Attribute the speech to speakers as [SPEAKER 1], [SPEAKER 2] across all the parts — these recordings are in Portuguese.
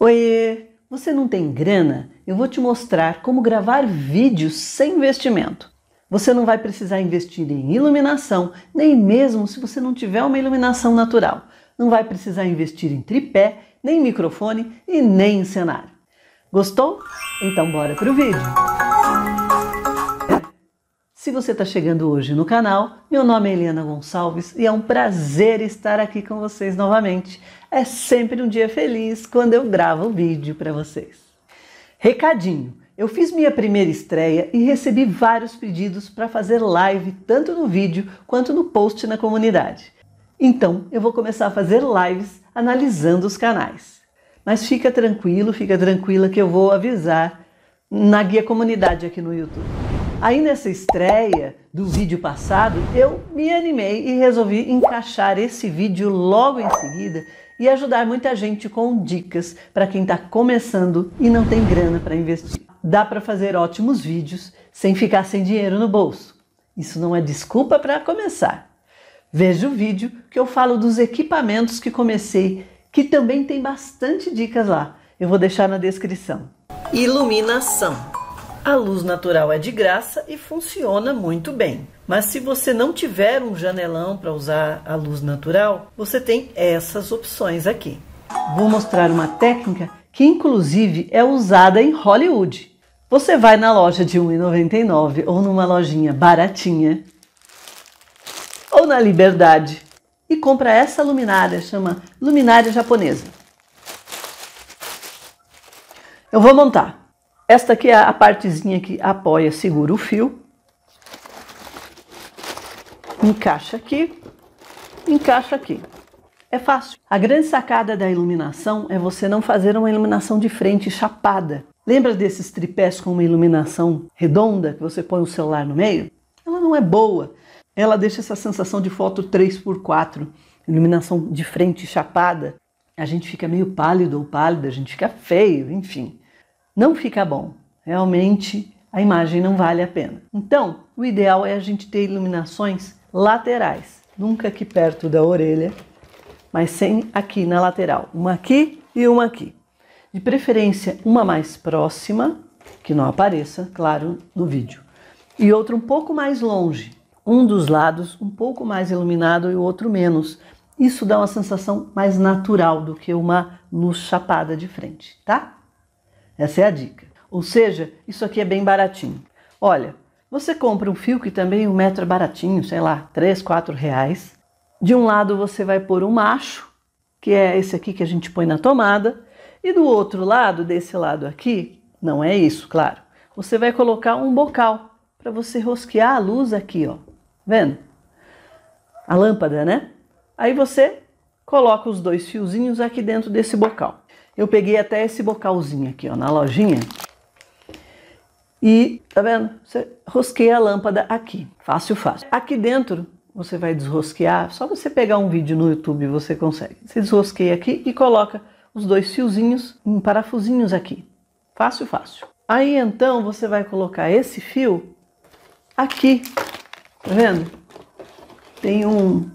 [SPEAKER 1] Oiê, você não tem grana? Eu vou te mostrar como gravar vídeos sem investimento. Você não vai precisar investir em iluminação, nem mesmo se você não tiver uma iluminação natural. Não vai precisar investir em tripé, nem microfone e nem em cenário. Gostou? Então bora pro vídeo! Se você está chegando hoje no canal, meu nome é Eliana Gonçalves e é um prazer estar aqui com vocês novamente. É sempre um dia feliz quando eu gravo um vídeo para vocês. Recadinho: eu fiz minha primeira estreia e recebi vários pedidos para fazer live tanto no vídeo quanto no post na comunidade. Então eu vou começar a fazer lives analisando os canais. Mas fica tranquilo, fica tranquila que eu vou avisar na guia comunidade aqui no YouTube. Aí nessa estreia do vídeo passado, eu me animei e resolvi encaixar esse vídeo logo em seguida e ajudar muita gente com dicas para quem está começando e não tem grana para investir. Dá para fazer ótimos vídeos sem ficar sem dinheiro no bolso. Isso não é desculpa para começar. Veja o vídeo que eu falo dos equipamentos que comecei, que também tem bastante dicas lá. Eu vou deixar na descrição. Iluminação. A luz natural é de graça e funciona muito bem. Mas se você não tiver um janelão para usar a luz natural, você tem essas opções aqui. Vou mostrar uma técnica que inclusive é usada em Hollywood. Você vai na loja de 1,99 ou numa lojinha baratinha ou na Liberdade e compra essa luminária, chama luminária japonesa. Eu vou montar esta aqui é a partezinha que apoia, segura o fio. Encaixa aqui, encaixa aqui. É fácil. A grande sacada da iluminação é você não fazer uma iluminação de frente chapada. Lembra desses tripés com uma iluminação redonda que você põe o celular no meio? Ela não é boa. Ela deixa essa sensação de foto 3x4, iluminação de frente chapada. A gente fica meio pálido ou pálida, a gente fica feio, enfim não fica bom. Realmente a imagem não vale a pena. Então, o ideal é a gente ter iluminações laterais, nunca aqui perto da orelha, mas sem aqui na lateral, uma aqui e uma aqui. De preferência, uma mais próxima, que não apareça, claro, no vídeo, e outra um pouco mais longe, um dos lados um pouco mais iluminado e o outro menos. Isso dá uma sensação mais natural do que uma luz chapada de frente, tá? Essa é a dica. Ou seja, isso aqui é bem baratinho. Olha, você compra um fio que também um metro é baratinho, sei lá, 3, 4 reais. De um lado você vai pôr um macho, que é esse aqui que a gente põe na tomada, e do outro lado, desse lado aqui, não é isso, claro. Você vai colocar um bocal para você rosquear a luz aqui, ó. Vendo? A lâmpada, né? Aí você coloca os dois fiozinhos aqui dentro desse bocal. Eu peguei até esse bocalzinho aqui, ó, na lojinha. E, tá vendo? Você rosqueia a lâmpada aqui. Fácil, fácil. Aqui dentro, você vai desrosquear. Só você pegar um vídeo no YouTube você consegue. Você desrosqueia aqui e coloca os dois fiozinhos em parafusinhos aqui. Fácil, fácil. Aí, então, você vai colocar esse fio aqui. Tá vendo? Tem um,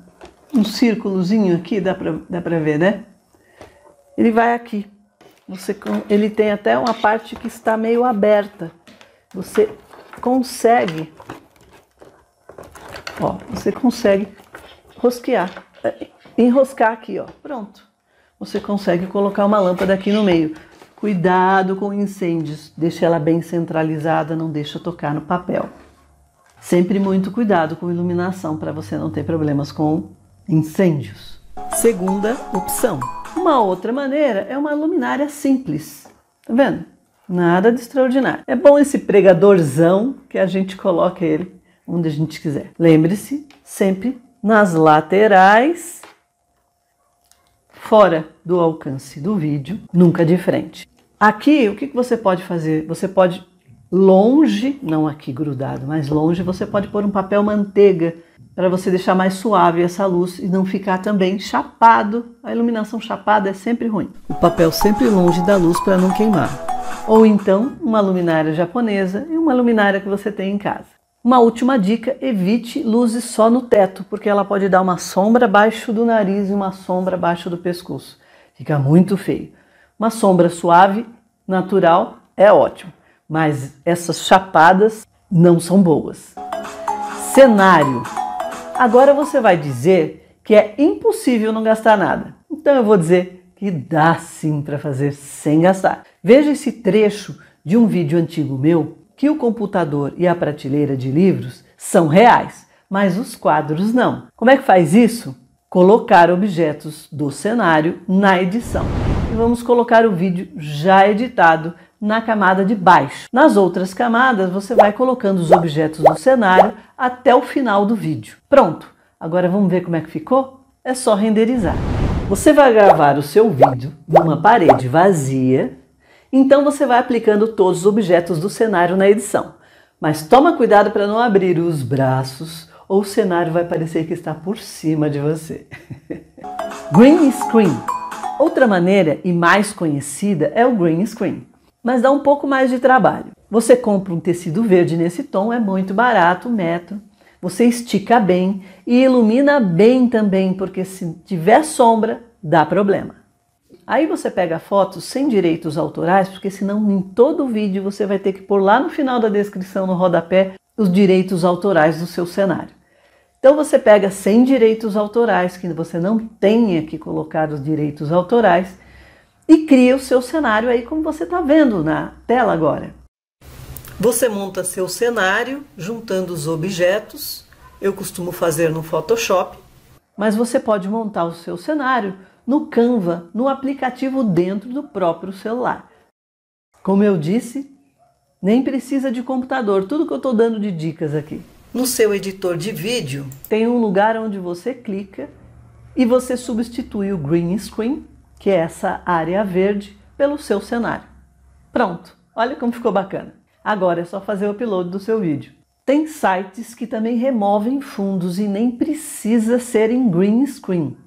[SPEAKER 1] um círculozinho aqui, dá pra, dá pra ver, né? ele vai aqui. Você, ele tem até uma parte que está meio aberta. Você consegue, ó, você consegue rosquear, é, enroscar aqui, ó. Pronto. Você consegue colocar uma lâmpada aqui no meio. Cuidado com incêndios, deixe ela bem centralizada, não deixa tocar no papel. Sempre muito cuidado com iluminação para você não ter problemas com incêndios. Segunda opção. Uma outra maneira é uma luminária simples. Tá vendo? Nada de extraordinário. É bom esse pregadorzão que a gente coloca ele onde a gente quiser. Lembre-se sempre nas laterais, fora do alcance do vídeo, nunca de frente. Aqui, o que você pode fazer? Você pode longe, não aqui grudado, mas longe, você pode pôr um papel manteiga para você deixar mais suave essa luz e não ficar também chapado. A iluminação chapada é sempre ruim. O papel sempre longe da luz para não queimar. Ou então uma luminária japonesa e uma luminária que você tem em casa. Uma última dica: evite luzes só no teto, porque ela pode dar uma sombra abaixo do nariz e uma sombra abaixo do pescoço. Fica muito feio. Uma sombra suave, natural, é ótimo, mas essas chapadas não são boas. Cenário Agora você vai dizer que é impossível não gastar nada. Então eu vou dizer que dá sim para fazer sem gastar. Veja esse trecho de um vídeo antigo meu que o computador e a prateleira de livros são reais, mas os quadros não. Como é que faz isso? Colocar objetos do cenário na edição. E vamos colocar o vídeo já editado na camada de baixo. Nas outras camadas, você vai colocando os objetos do cenário até o final do vídeo. Pronto! Agora vamos ver como é que ficou? É só renderizar. Você vai gravar o seu vídeo numa parede vazia, então você vai aplicando todos os objetos do cenário na edição. Mas toma cuidado para não abrir os braços ou o cenário vai parecer que está por cima de você. green screen. Outra maneira e mais conhecida é o green screen mas dá um pouco mais de trabalho. Você compra um tecido verde nesse tom, é muito barato, um metro. Você estica bem e ilumina bem também, porque se tiver sombra, dá problema. Aí você pega fotos sem direitos autorais, porque senão em todo o vídeo você vai ter que pôr lá no final da descrição, no rodapé, os direitos autorais do seu cenário. Então você pega sem direitos autorais, que você não tenha que colocar os direitos autorais, e cria o seu cenário aí como você está vendo na tela agora. Você monta seu cenário juntando os objetos. Eu costumo fazer no Photoshop, mas você pode montar o seu cenário no Canva, no aplicativo dentro do próprio celular. Como eu disse, nem precisa de computador, tudo que eu estou dando de dicas aqui. No seu editor de vídeo, tem um lugar onde você clica e você substitui o green screen que é essa área verde, pelo seu cenário. Pronto, olha como ficou bacana. Agora é só fazer o upload do seu vídeo. Tem sites que também removem fundos e nem precisa ser em green screen,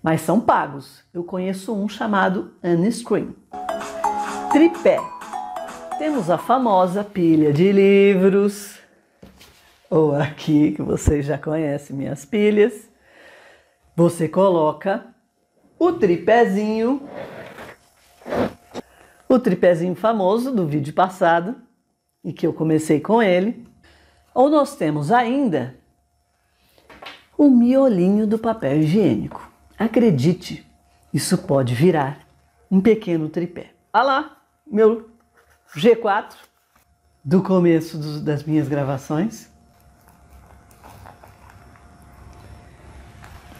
[SPEAKER 1] mas são pagos. Eu conheço um chamado Unscreen. Tripé. Temos a famosa pilha de livros, ou aqui que vocês já conhecem minhas pilhas. Você coloca o tripézinho, o tripézinho famoso do vídeo passado, e que eu comecei com ele, ou nós temos ainda o miolinho do papel higiênico. Acredite, isso pode virar um pequeno tripé. Olha lá, meu G4 do começo do, das minhas gravações.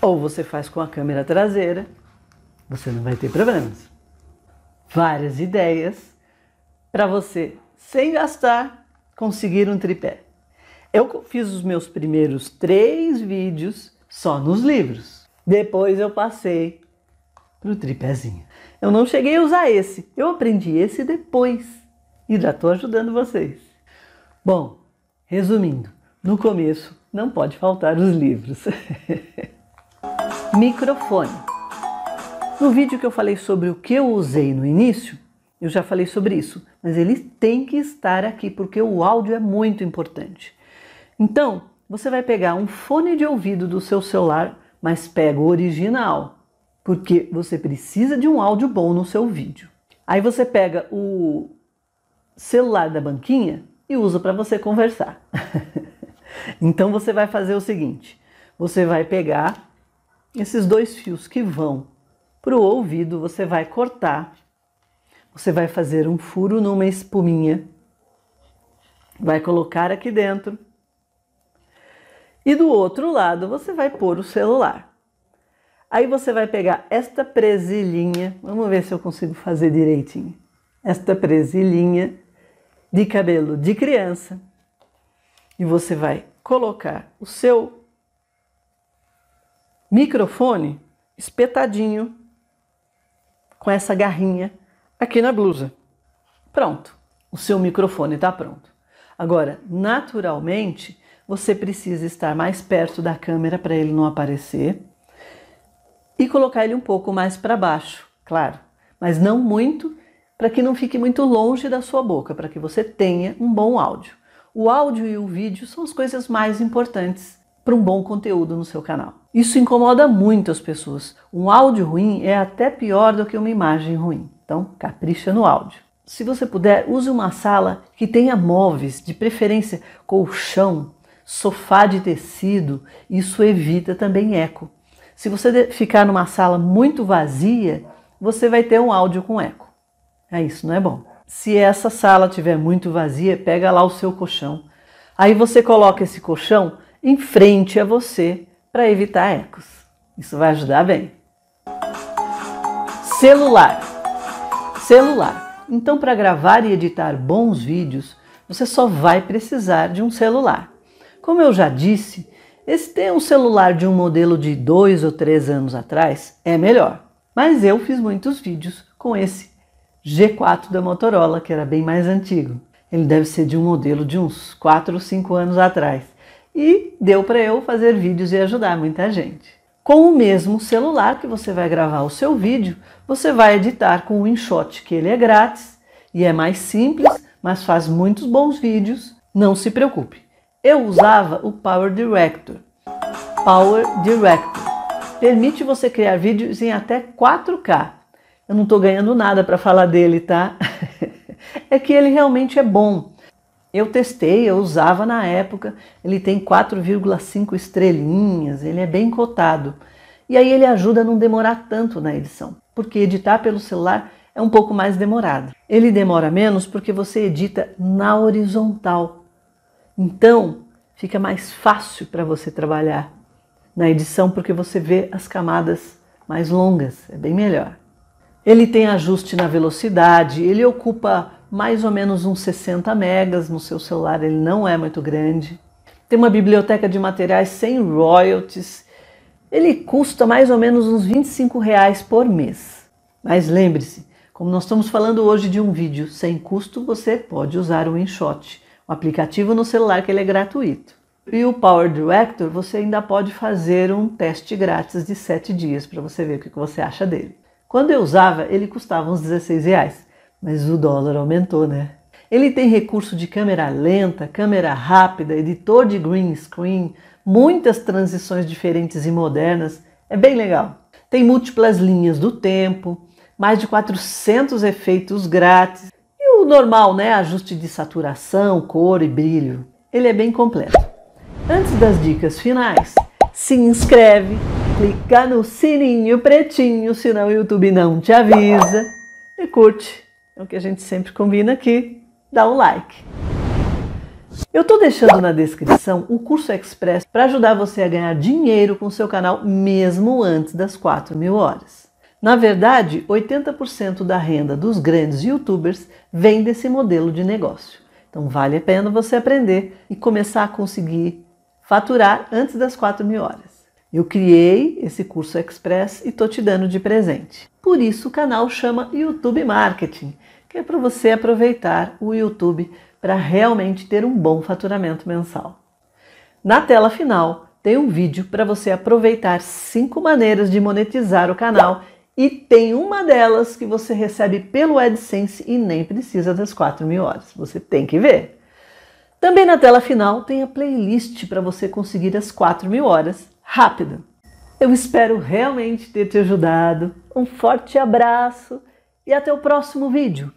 [SPEAKER 1] Ou você faz com a câmera traseira, você não vai ter problemas. Várias ideias para você, sem gastar, conseguir um tripé. Eu fiz os meus primeiros três vídeos só nos livros. Depois eu passei para o tripézinho. Eu não cheguei a usar esse, eu aprendi esse depois e já estou ajudando vocês. Bom, resumindo, no começo não pode faltar os livros. Microfone. No vídeo que eu falei sobre o que eu usei no início, eu já falei sobre isso, mas ele tem que estar aqui porque o áudio é muito importante. Então, você vai pegar um fone de ouvido do seu celular, mas pega o original, porque você precisa de um áudio bom no seu vídeo. Aí você pega o celular da banquinha e usa para você conversar. então você vai fazer o seguinte: você vai pegar esses dois fios que vão para o ouvido, você vai cortar, você vai fazer um furo numa espuminha, vai colocar aqui dentro. E do outro lado, você vai pôr o celular. Aí você vai pegar esta presilhinha, vamos ver se eu consigo fazer direitinho. Esta presilhinha de cabelo de criança. E você vai colocar o seu microfone espetadinho com essa garrinha aqui na blusa. Pronto, o seu microfone está pronto. Agora, naturalmente, você precisa estar mais perto da câmera para ele não aparecer e colocar ele um pouco mais para baixo, claro, mas não muito, para que não fique muito longe da sua boca, para que você tenha um bom áudio. O áudio e o vídeo são as coisas mais importantes para um bom conteúdo no seu canal. Isso incomoda muito as pessoas. Um áudio ruim é até pior do que uma imagem ruim. Então, capricha no áudio. Se você puder, use uma sala que tenha móveis, de preferência colchão, sofá de tecido. Isso evita também eco. Se você ficar numa sala muito vazia, você vai ter um áudio com eco. É isso, não é bom. Se essa sala tiver muito vazia, pega lá o seu colchão. Aí você coloca esse colchão em frente a você para evitar ecos. Isso vai ajudar bem. Celular. Celular. Então, para gravar e editar bons vídeos, você só vai precisar de um celular. Como eu já disse, esse ter um celular de um modelo de dois ou três anos atrás é melhor. Mas eu fiz muitos vídeos com esse G4 da Motorola, que era bem mais antigo. Ele deve ser de um modelo de uns 4 ou 5 anos atrás e deu para eu fazer vídeos e ajudar muita gente. Com o mesmo celular que você vai gravar o seu vídeo, você vai editar com o InShot, que ele é grátis e é mais simples, mas faz muitos bons vídeos. Não se preocupe. Eu usava o Power Director. Power Director permite você criar vídeos em até 4K. Eu não estou ganhando nada para falar dele, tá? é que ele realmente é bom. Eu testei, eu usava na época. Ele tem 4,5 estrelinhas, ele é bem cotado. E aí ele ajuda a não demorar tanto na edição, porque editar pelo celular é um pouco mais demorado. Ele demora menos porque você edita na horizontal. Então, fica mais fácil para você trabalhar na edição porque você vê as camadas mais longas, é bem melhor. Ele tem ajuste na velocidade, ele ocupa mais ou menos uns 60 megas no seu celular, ele não é muito grande. Tem uma biblioteca de materiais sem royalties. Ele custa mais ou menos uns 25 reais por mês. Mas lembre-se, como nós estamos falando hoje de um vídeo sem custo, você pode usar o InShot, um aplicativo no celular que ele é gratuito. E o Power Director você ainda pode fazer um teste grátis de 7 dias para você ver o que você acha dele. Quando eu usava, ele custava uns 16 reais. Mas o dólar aumentou, né? Ele tem recurso de câmera lenta, câmera rápida, editor de green screen, muitas transições diferentes e modernas. É bem legal. Tem múltiplas linhas do tempo, mais de 400 efeitos grátis e o normal, né? Ajuste de saturação, cor e brilho. Ele é bem completo. Antes das dicas finais, se inscreve, clica no sininho pretinho, senão o YouTube não te avisa e curte. É o que a gente sempre combina aqui. Dá um like. Eu estou deixando na descrição um curso express para ajudar você a ganhar dinheiro com seu canal mesmo antes das 4 mil horas. Na verdade, 80% da renda dos grandes youtubers vem desse modelo de negócio. Então vale a pena você aprender e começar a conseguir faturar antes das 4 mil horas. Eu criei esse curso express e estou te dando de presente. Por isso o canal chama YouTube Marketing que é para você aproveitar o YouTube para realmente ter um bom faturamento mensal. Na tela final tem um vídeo para você aproveitar cinco maneiras de monetizar o canal e tem uma delas que você recebe pelo AdSense e nem precisa das 4 mil horas. Você tem que ver. Também na tela final tem a playlist para você conseguir as 4 mil horas rápido. Eu espero realmente ter te ajudado. Um forte abraço e até o próximo vídeo.